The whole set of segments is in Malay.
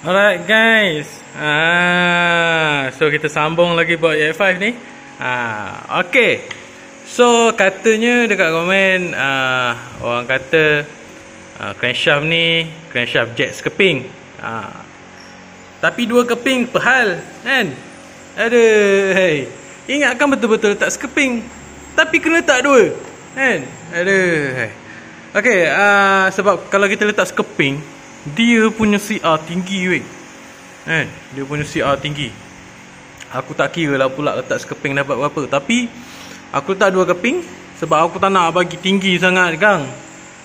Alright guys. Ah, so kita sambung lagi buat Y5 e ni. Ah, okey. So katanya dekat komen ah, orang kata ah, crankshaft ni crankshaft jet keping. Ah. Tapi dua keping pehal kan? Aduh. Hey. Ingatkan betul-betul tak sekeping. Tapi kena tak dua. Kan? Aduh. Hey. Okey, ah, sebab kalau kita letak sekeping dia punya CR tinggi weh. Kan? Dia punya CR tinggi. Aku tak kira lah pula letak sekeping dapat berapa. Tapi aku letak dua keping sebab aku tak nak bagi tinggi sangat kan.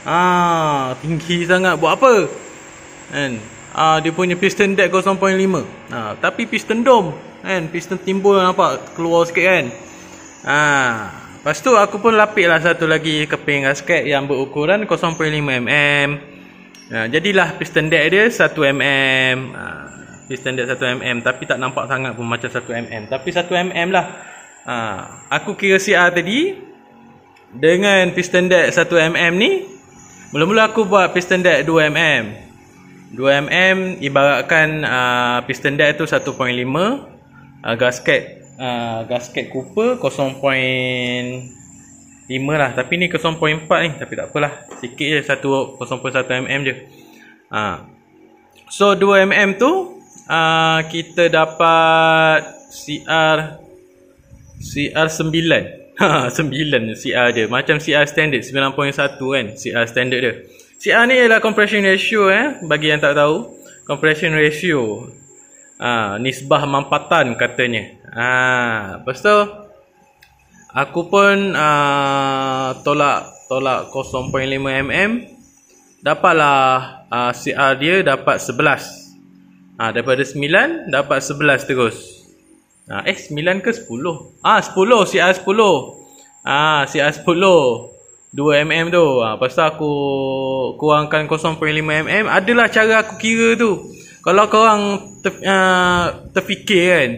Ah, tinggi sangat buat apa? Kan? Ah, ha, dia punya piston deck 0.5. Ah, ha, tapi piston dom. kan, piston timbul nampak keluar sikit kan. Ah, ha, lepas tu aku pun lapik lah satu lagi keping gasket lah yang berukuran 0.5 mm. Ha, jadilah piston deck dia 1mm. Ha, piston deck 1mm. Tapi tak nampak sangat pun macam 1mm. Tapi 1mm lah. Ha, aku kira si CR tadi. Dengan piston deck 1mm ni. Mula-mula aku buat piston deck 2mm. 2mm ibaratkan ha, piston deck tu 1.5. Ha, gasket. Ha, gasket Cooper Lima lah tapi ni 0.4 ni tapi tak apalah sikit je 1 0.1 mm je ha. so 2 mm tu uh, kita dapat CR CR 9 sembilan ha, CR dia macam CR standard 9.1 kan CR standard dia CR ni ialah compression ratio eh bagi yang tak tahu compression ratio ah nisbah mampatan katanya ah pastu. Aku pun uh, tolak tolak 0.5 mm. Dapatlah uh, ah, CR dia dapat 11. Ah uh, daripada 9 dapat 11 terus. Uh, eh 9 ke 10? Ah uh, 10 CR 10. Ah uh, CR 10. 2 mm tu. Ah uh, pasal aku kurangkan 0.5 mm adalah cara aku kira tu. Kalau korang ter, uh, terfikir kan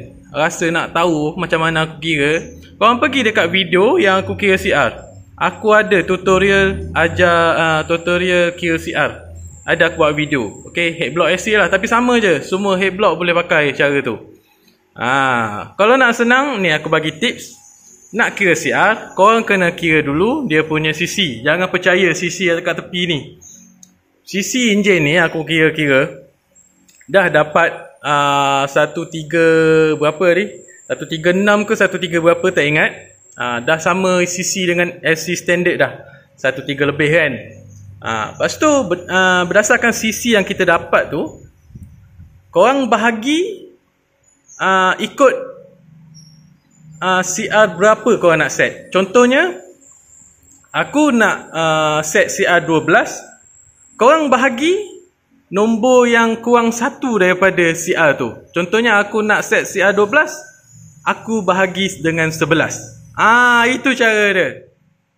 rasa nak tahu macam mana aku kira kau pergi dekat video yang aku kira CR Aku ada tutorial ajar uh, tutorial kira CR Ada aku buat video Okay, head block SC lah Tapi sama je, semua head block boleh pakai cara tu Ah, Kalau nak senang, ni aku bagi tips Nak kira CR, korang kena kira dulu dia punya CC Jangan percaya CC yang dekat tepi ni CC engine ni aku kira-kira Dah dapat uh, 1, 3, berapa ni? 136 ke 13 berapa tak ingat ha, dah sama CC dengan SC standard dah 13 lebih kan ha, lepas tu ber, ha, berdasarkan CC yang kita dapat tu korang bahagi ha, ikut ha, CR berapa korang nak set contohnya aku nak ha, set CR 12 korang bahagi nombor yang kurang satu daripada CR tu contohnya aku nak set CR 12 aku bahagi dengan sebelas. Ah itu cara dia.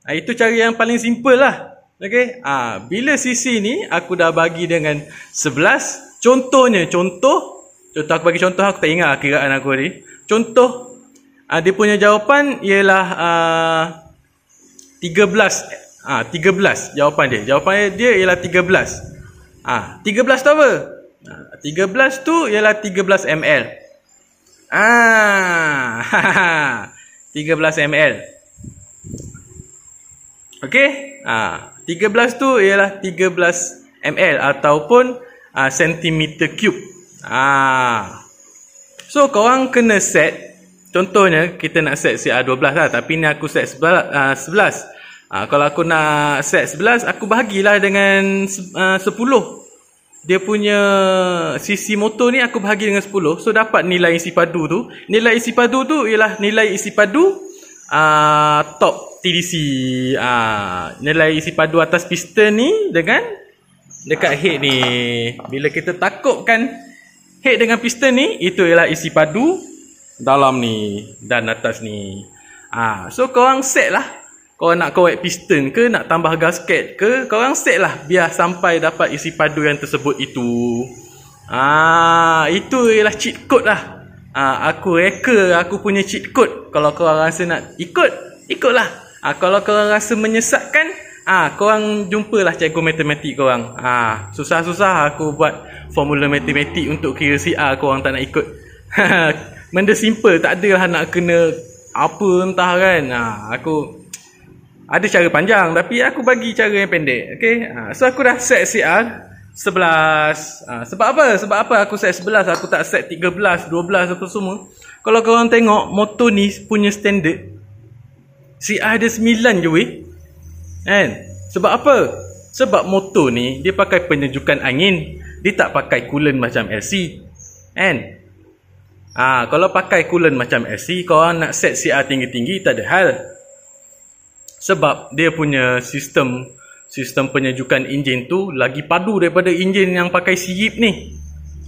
Ah itu cara yang paling simple lah. okay? Ah bila sisi ni aku dah bagi dengan sebelas. Contohnya contoh. Contoh aku bagi contoh aku tak ingat kiraan aku ni. Contoh ah dia punya jawapan ialah ah belas. ah tiga belas. jawapan dia jawapan dia ialah 13 ah tiga belas tu apa ha, ah, 13 tu ialah tiga belas ml Ah, 13 ml. Okey? Ah, 13 tu ialah 13 ml ataupun ah sentimeter kub. Ah. So kau orang kena set contohnya kita nak set CR12 lah tapi ni aku set 11. Ah, ah, kalau aku nak set 11 aku bahagilah dengan 10. Ah, dia punya sisi motor ni aku bahagi dengan 10 so dapat nilai isi padu tu nilai isi padu tu ialah nilai isi padu uh, top TDC uh, ah, nilai isi padu atas piston ni dengan dekat head ni bila kita takutkan head dengan piston ni itu ialah isi padu dalam ni dan atas ni Ah, so korang set lah kau nak korek piston ke Nak tambah gasket ke Kau orang set lah Biar sampai dapat isi padu yang tersebut itu Ah, Itu ialah cheat code lah Ah, Aku reka aku punya cheat code Kalau kau orang rasa nak ikut Ikutlah ah, Kalau kau orang rasa menyesatkan Ah, ha, korang jumpalah cikgu matematik korang. Ah, susah-susah aku buat formula matematik untuk kira si A korang tak nak ikut. Mende simple tak adalah nak kena apa entah kan. Ah, aku ada cara panjang tapi aku bagi cara yang pendek okey ha, so aku dah set CR 11 ha, sebab apa sebab apa aku set 11 aku tak set 13 12 apa semua kalau kau orang tengok motor ni punya standard CR dia 9 je weh kan sebab apa sebab motor ni dia pakai penyejukan angin dia tak pakai coolant macam LC kan Ah, ha, kalau pakai coolant macam SC, kau nak set CR tinggi-tinggi tak ada hal sebab dia punya sistem sistem penyejukan enjin tu lagi padu daripada enjin yang pakai sirip ni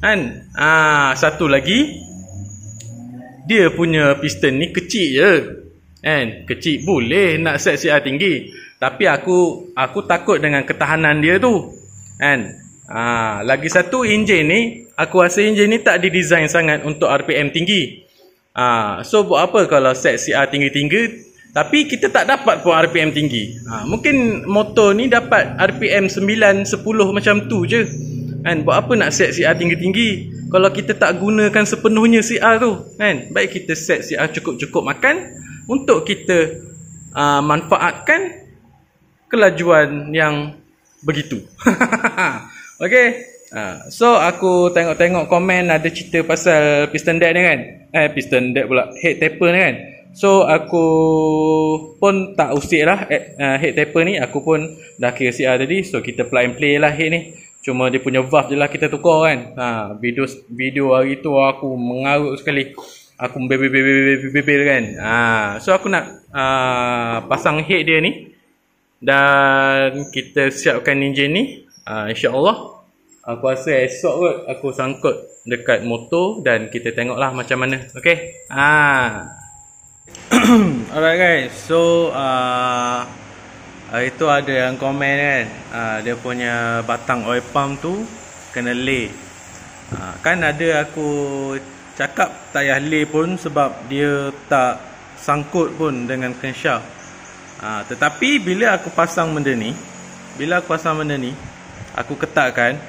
kan ah ha, satu lagi dia punya piston ni kecil je kan kecil boleh nak set CR tinggi tapi aku aku takut dengan ketahanan dia tu kan ah ha, lagi satu enjin ni aku rasa enjin ni tak didesain sangat untuk RPM tinggi ah ha, so buat apa kalau set CR tinggi-tinggi tapi kita tak dapat pun RPM tinggi. Ha, mungkin motor ni dapat RPM 9, 10 macam tu je. Kan? Buat apa nak set CR tinggi-tinggi? Kalau kita tak gunakan sepenuhnya CR tu. Kan? Baik kita set CR cukup-cukup makan untuk kita uh, manfaatkan kelajuan yang begitu. okay. Ha, so aku tengok-tengok komen ada cerita pasal piston deck ni kan. Eh piston deck pula. Head taper ni kan. So aku pun tak usik lah uh, head taper ni Aku pun dah kira CR tadi So kita play and play lah head ni Cuma dia punya valve je lah kita tukar kan ha, video, video hari tu aku mengarut sekali Aku bebel-bebel-bebel kan ha, So aku nak uh, pasang head dia ni Dan kita siapkan ninja ni uh, InsyaAllah Aku rasa esok kot aku sangkut dekat motor Dan kita tengok lah macam mana Okay Haa Alright guys, so uh, uh, itu ada yang komen kan uh, dia punya batang oil pump tu kena lay uh, kan ada aku cakap tak payah lay pun sebab dia tak sangkut pun dengan kensha uh, tetapi bila aku pasang benda ni bila aku pasang benda ni aku ketatkan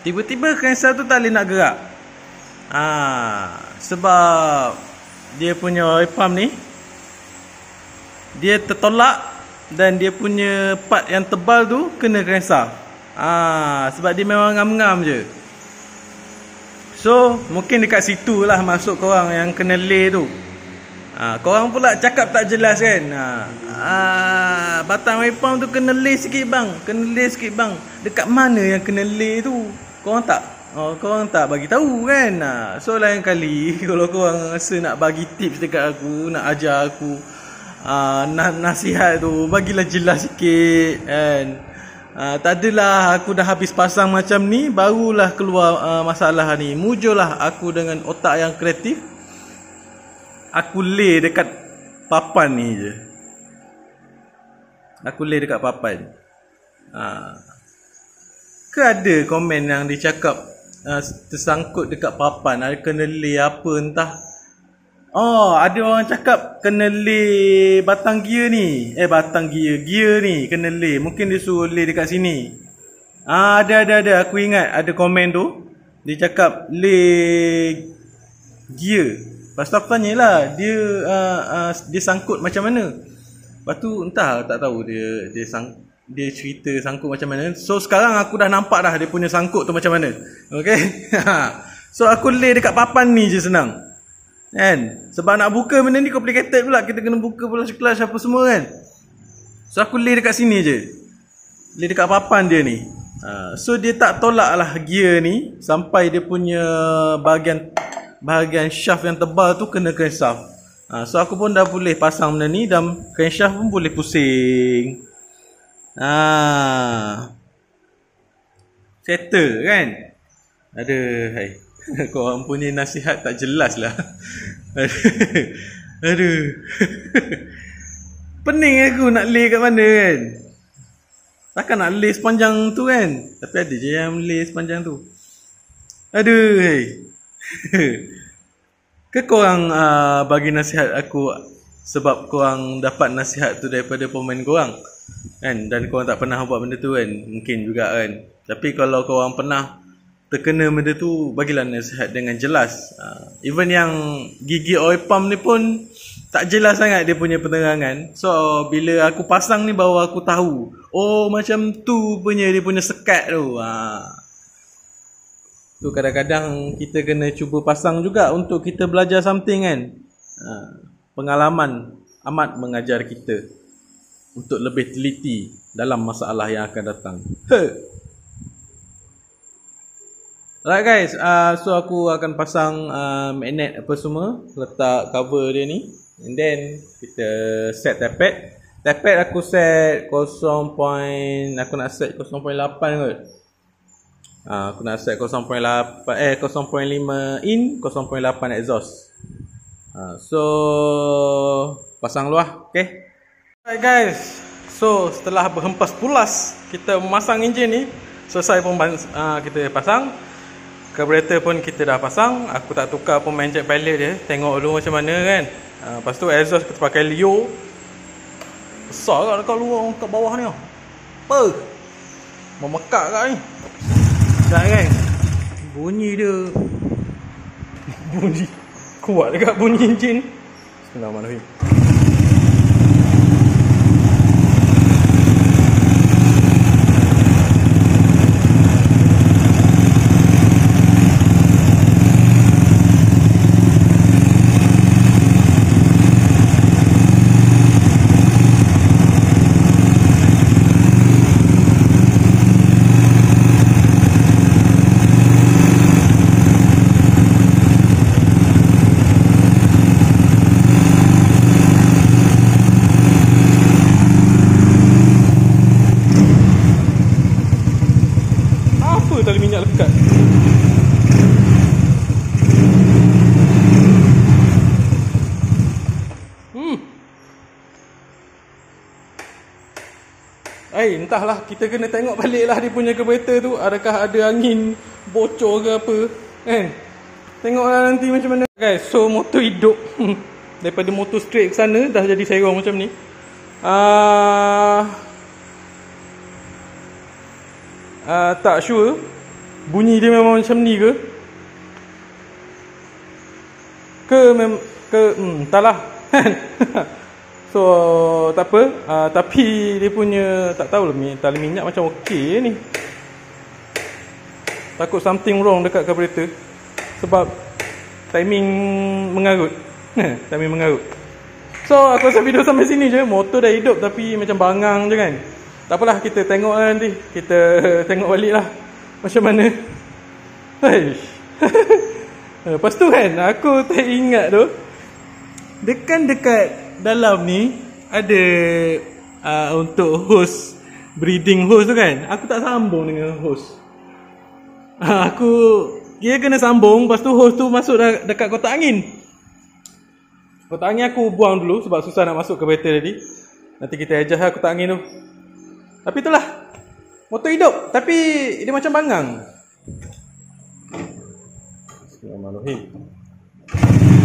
tiba-tiba kensha tu tak boleh nak gerak uh, sebab dia punya oil pump ni dia tertolak dan dia punya part yang tebal tu kena kerasa ah ha, sebab dia memang ngam-ngam je so mungkin dekat situ lah masuk korang yang kena lay tu ah, korang pula cakap tak jelas kan ah, ah batang oil pump tu kena lay sikit bang kena lay sikit bang dekat mana yang kena lay tu korang tak Oh, korang tak bagi tahu kan? Ha, so, lain kali kalau korang rasa nak bagi tips dekat aku, nak ajar aku uh, nasihat tu, bagilah jelas sikit kan? Uh, tak adalah aku dah habis pasang macam ni, barulah keluar uh, masalah ni. Mujurlah aku dengan otak yang kreatif. Aku lay dekat papan ni je. Aku lay dekat papan. Uh, ke ada komen yang dicakap Ah, tersangkut dekat papan ada kena le apa entah oh ada orang cakap kena le batang gear ni eh batang gear gear ni kena le mungkin dia suruh le dekat sini ah ada ada ada aku ingat ada komen tu dia cakap le gear Lepas tu aku tanya lah dia, uh, uh, dia sangkut macam mana Lepas tu entah tak tahu dia, dia sangkut dia cerita sangkut macam mana so sekarang aku dah nampak dah dia punya sangkut tu macam mana okay? so aku lay dekat papan ni je senang kan sebab nak buka benda ni complicated pula kita kena buka pula kelas apa semua kan so aku lay dekat sini je lay dekat papan dia ni ha, so dia tak tolak lah gear ni sampai dia punya bahagian bahagian shaft yang tebal tu kena kena shaft. Ha, so aku pun dah boleh pasang benda ni dan shaft pun boleh pusing Ha. Settle kan? Ada hai. Kau orang punya nasihat tak jelas lah. Aduh. Aduh. Pening aku nak lay kat mana kan? Takkan nak lay sepanjang tu kan? Tapi ada je yang lay sepanjang tu. Aduh. Ke korang uh, ah, bagi nasihat aku sebab korang dapat nasihat tu daripada pemain korang? Aduh kan dan kau tak pernah buat benda tu kan mungkin juga kan tapi kalau kau orang pernah terkena benda tu bagilah nasihat dengan jelas uh, even yang gigi oil pump ni pun tak jelas sangat dia punya penerangan so bila aku pasang ni baru aku tahu oh macam tu punya dia punya sekat tu uh. Ha. tu kadang-kadang kita kena cuba pasang juga untuk kita belajar something kan ha, pengalaman amat mengajar kita untuk lebih teliti dalam masalah yang akan datang. Alright guys, uh, so aku akan pasang uh, ah, magnet apa semua, letak cover dia ni. And then kita set tapet. Tapet aku set 0. aku nak set 0.8 kot. Uh, aku nak set 0.8 eh 0.5 in 0.8 exhaust. Uh, so pasang luah, okey. Hai guys, so setelah berhempas pulas kita memasang enjin ni selesai pun uh, kita pasang carburetor pun kita dah pasang aku tak tukar pun main jet pilot dia tengok dulu macam mana kan uh, lepas tu exhaust kita pakai Leo besar kat lah dekat luar kat bawah ni apa? memekak kat lah ni dah kan bunyi dia bunyi kuat dekat bunyi enjin bismillahirrahmanirrahim entahlah kita kena tengok baliklah dia punya kereta tu adakah ada angin bocor ke apa kan tengoklah nanti macam mana guys so motor hidup daripada motor straight ke sana dah jadi serong macam ni ah uh, uh, tak sure bunyi dia memang macam ni ke ke mem ke hmm entahlah So tak apa, uh, tapi dia punya tak tahu lah tali minyak macam okey ni. Takut something wrong dekat carburetor sebab timing mengarut. timing mengarut. So aku rasa video sampai sini je. Motor dah hidup tapi macam bangang je kan. Tak apalah kita tengok lah nanti. Kita tengok balik lah. Macam mana. Lepas tu kan aku tak ingat tu. Dekan dekat dalam ni ada uh, untuk host breeding host tu kan aku tak sambung dengan host uh, aku dia kena sambung lepas tu host tu masuk da- dekat kotak angin kotak angin aku buang dulu sebab susah nak masuk ke battery tadi nanti kita adjust lah kotak angin tu tapi itulah motor hidup tapi dia macam bangang Bismillahirrahmanirrahim.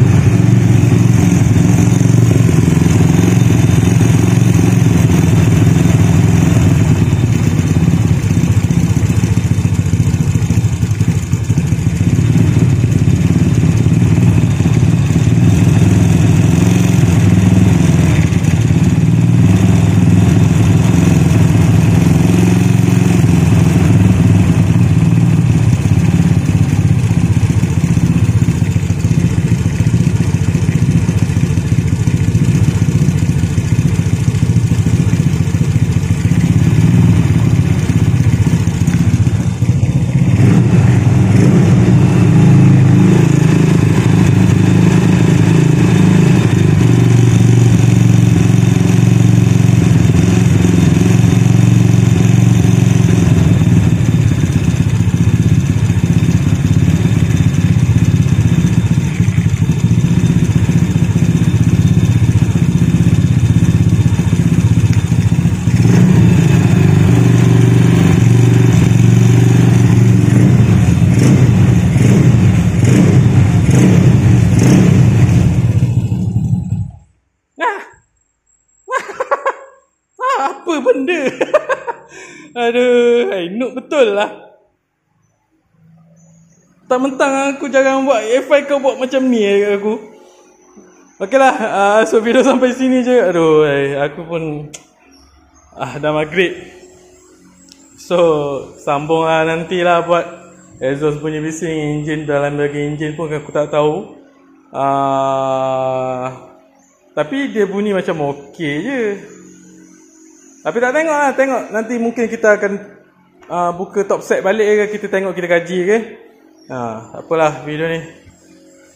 Aduh, hai, eh, betul lah. Tak mentang aku jangan buat. FI kau buat macam ni eh, aku. Okeylah, uh, ah, so video sampai sini je. Aduh, hai, eh, aku pun ah, dah maghrib. So, sambung lah nantilah buat Exhaust punya bising, engine dalam bagi engine pun aku tak tahu. Uh, tapi dia bunyi macam okey je. Tapi tak tengok lah Tengok nanti mungkin kita akan uh, Buka top set balik ke Kita tengok kita kaji ke ha, Apalah video ni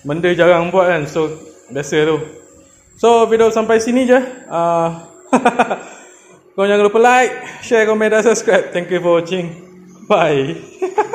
Benda jarang buat kan So biasa tu So video sampai sini je uh, Kau jangan lupa like Share, komen dan subscribe Thank you for watching Bye